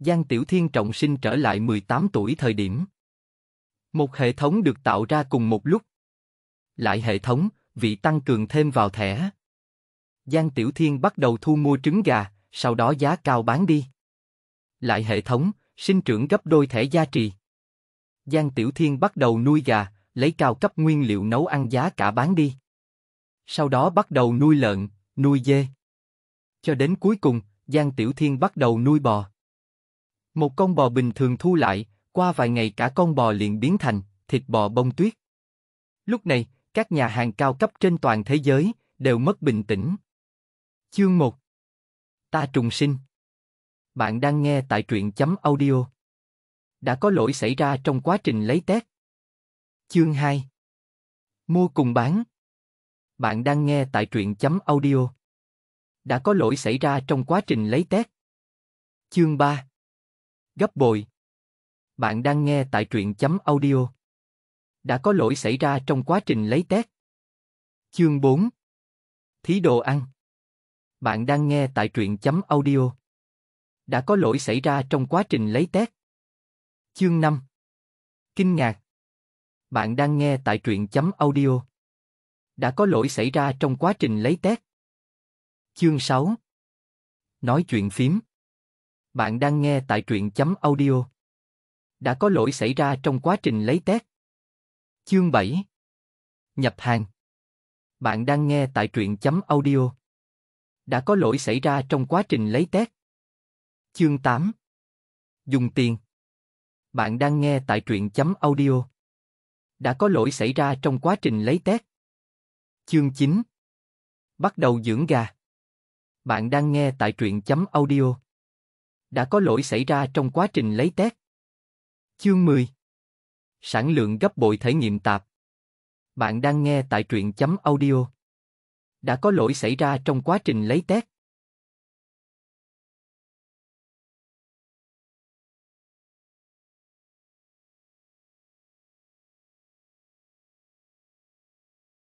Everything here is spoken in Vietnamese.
Giang Tiểu Thiên trọng sinh trở lại 18 tuổi thời điểm. Một hệ thống được tạo ra cùng một lúc. Lại hệ thống, vị tăng cường thêm vào thẻ. Giang Tiểu Thiên bắt đầu thu mua trứng gà, sau đó giá cao bán đi. Lại hệ thống, sinh trưởng gấp đôi thẻ gia trì. Giang Tiểu Thiên bắt đầu nuôi gà, lấy cao cấp nguyên liệu nấu ăn giá cả bán đi. Sau đó bắt đầu nuôi lợn, nuôi dê. Cho đến cuối cùng, Giang Tiểu Thiên bắt đầu nuôi bò. Một con bò bình thường thu lại, qua vài ngày cả con bò liền biến thành thịt bò bông tuyết. Lúc này, các nhà hàng cao cấp trên toàn thế giới đều mất bình tĩnh. Chương 1 Ta trùng sinh Bạn đang nghe tại truyện chấm audio. Đã có lỗi xảy ra trong quá trình lấy test. Chương 2 Mua cùng bán Bạn đang nghe tại truyện chấm audio. Đã có lỗi xảy ra trong quá trình lấy test. Chương 3 Gấp bội. Bạn đang nghe tại truyện chấm audio. Đã có lỗi xảy ra trong quá trình lấy test. Chương 4 Thí đồ ăn Bạn đang nghe tại truyện chấm audio. Đã có lỗi xảy ra trong quá trình lấy test. Chương 5 Kinh ngạc Bạn đang nghe tại truyện chấm audio. Đã có lỗi xảy ra trong quá trình lấy test. Chương 6 Nói chuyện phím bạn đang nghe tại truyện chấm audio. Đã có lỗi xảy ra trong quá trình lấy test. Chương 7 Nhập hàng Bạn đang nghe tại truyện chấm audio. Đã có lỗi xảy ra trong quá trình lấy test. Chương 8 Dùng tiền Bạn đang nghe tại truyện chấm audio. Đã có lỗi xảy ra trong quá trình lấy test. Chương 9 Bắt đầu dưỡng gà. Bạn đang nghe tại truyện chấm audio đã có lỗi xảy ra trong quá trình lấy test. Chương 10 Sản lượng gấp bội thể nghiệm tạp Bạn đang nghe tại truyện chấm audio. Đã có lỗi xảy ra trong quá trình lấy test.